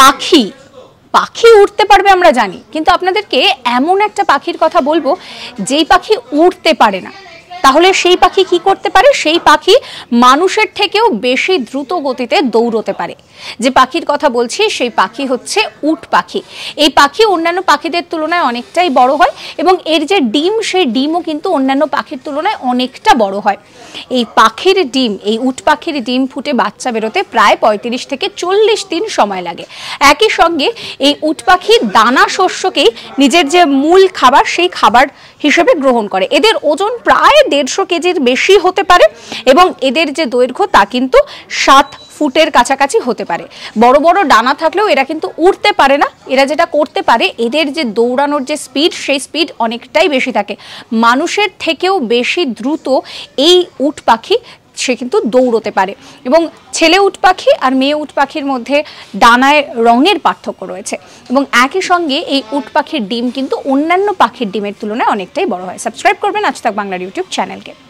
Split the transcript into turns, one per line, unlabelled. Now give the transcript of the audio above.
পাখি পাখি উঠতে পারবে আমরা জানি কিন্তু আপনাদেরকে এমন একটা পাখির কথা বলবো যেই পাখি উঠতে পারে না তাহলে সেই পাখি কি করতে পারে সেই পাখি মানুষের থেকেও বেশি দ্রুত গতিতে দৌড়তে পারে যে পাখির কথা বলছি সেই পাখি হচ্ছে উট পাখি এই পাখি অন্যান্য পাখিদের তুলনায় অনেকটাই বড় হয় এবং এর যে ডিম সেই ডিমও কিন্তু অন্যান্য পাখির তুলনায় অনেকটা বড় হয় এই পাখির ডিম এই উট পাখির ডিম ফুটে বাচ্চা বেরোতে প্রায় পঁয়ত্রিশ থেকে চল্লিশ দিন সময় লাগে একই সঙ্গে এই উট পাখি দানা শস্যকেই নিজের যে মূল খাবার সেই খাবার হিসেবে গ্রহণ করে এদের ওজন প্রায় দেড়শো কেজির বেশি হতে পারে এবং এদের যে দৈর্ঘ্য তা কিন্তু সাত ফুটের কাছাকাছি হতে পারে বড় বড় ডানা থাকলেও এরা কিন্তু উড়তে পারে না এরা যেটা করতে পারে এদের যে দৌড়ানোর যে স্পিড সেই স্পিড অনেকটাই বেশি থাকে মানুষের থেকেও বেশি দ্রুত এই উট পাখি সে কিন্তু দৌড়তে পারে এবং ছেলে উট পাখি আর মেয়ে উট পাখির মধ্যে ডানায় রঙের পার্থক্য রয়েছে এবং একই সঙ্গে এই উট পাখির ডিম কিন্তু অন্যান্য পাখির ডিমের তুলনায় অনেকটাই বড় হয় সাবস্ক্রাইব করবেন আজ তাক বাংলার ইউটিউব চ্যানেলকে